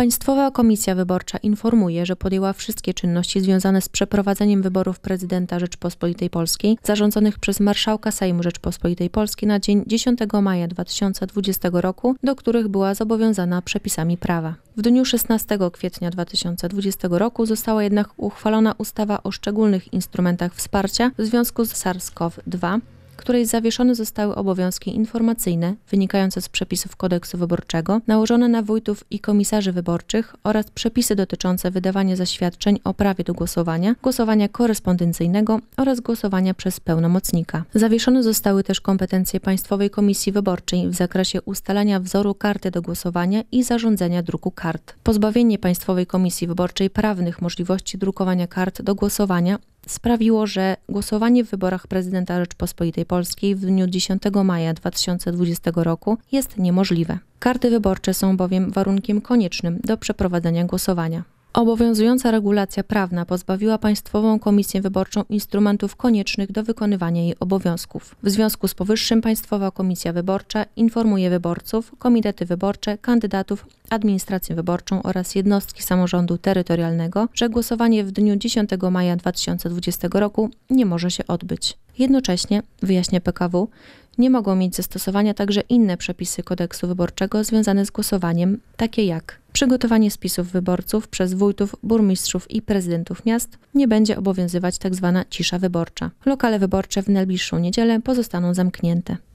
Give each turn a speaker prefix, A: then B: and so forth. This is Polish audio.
A: Państwowa Komisja Wyborcza informuje, że podjęła wszystkie czynności związane z przeprowadzeniem wyborów prezydenta Rzeczpospolitej Polskiej zarządzonych przez marszałka Sejmu Rzeczpospolitej Polskiej na dzień 10 maja 2020 roku, do których była zobowiązana przepisami prawa. W dniu 16 kwietnia 2020 roku została jednak uchwalona ustawa o szczególnych instrumentach wsparcia w związku z SARS-CoV-2 której zawieszone zostały obowiązki informacyjne wynikające z przepisów kodeksu wyborczego, nałożone na wójtów i komisarzy wyborczych oraz przepisy dotyczące wydawania zaświadczeń o prawie do głosowania, głosowania korespondencyjnego oraz głosowania przez pełnomocnika. Zawieszone zostały też kompetencje Państwowej Komisji Wyborczej w zakresie ustalania wzoru karty do głosowania i zarządzania druku kart. Pozbawienie Państwowej Komisji Wyborczej prawnych możliwości drukowania kart do głosowania sprawiło, że głosowanie w wyborach prezydenta Rzeczpospolitej Polskiej w dniu 10 maja 2020 roku jest niemożliwe. Karty wyborcze są bowiem warunkiem koniecznym do przeprowadzenia głosowania. Obowiązująca regulacja prawna pozbawiła Państwową Komisję Wyborczą instrumentów koniecznych do wykonywania jej obowiązków. W związku z powyższym Państwowa Komisja Wyborcza informuje wyborców, komitety wyborcze, kandydatów, administrację wyborczą oraz jednostki samorządu terytorialnego, że głosowanie w dniu 10 maja 2020 roku nie może się odbyć. Jednocześnie, wyjaśnia PKW, nie mogą mieć zastosowania także inne przepisy kodeksu wyborczego związane z głosowaniem, takie jak przygotowanie spisów wyborców przez wójtów, burmistrzów i prezydentów miast nie będzie obowiązywać tzw. Tak cisza wyborcza. Lokale wyborcze w najbliższą niedzielę pozostaną zamknięte.